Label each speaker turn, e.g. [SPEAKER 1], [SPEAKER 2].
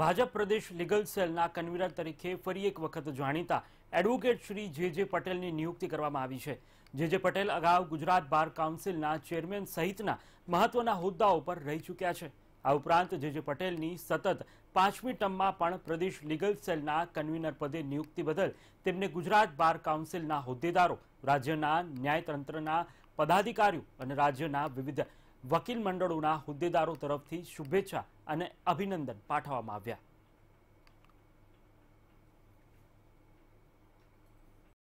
[SPEAKER 1] ભાજપ પ્રદેશ લીગલ સેલના કન્વીનર તરીકે ફરી એક વખત જાણીતા એડવોકેટ શ્રી જે જે પટેલની નિયુક્તિ કરવામાં આવી છે જે જે પટેલ અગાઉ ગુજરાત બાર કાઉન્સિલના ચેરમેન સહિતના મહત્વના હોદ્દાઓ પર રહી ચૂક્યા છે આ ઉપરાંત જે જે પટેલની સતત પાંચમી ટર્મમાં પણ પ્રદેશ લીગલ સેલના કન્વીનર પદે નિયુક્તિ બદલ તેમને ગુજરાત બાર કાઉન્સિલના હોદ્દેદારો રાજ્યના ન્યાયતંત્રના પદાધિકારીઓ અને રાજ્યના વિવિધ વકીલ મંડળોના હોદ્દેદારો તરફથી શુભેચ્છા અને અભિનંદન પાઠવવામાં આવ્યા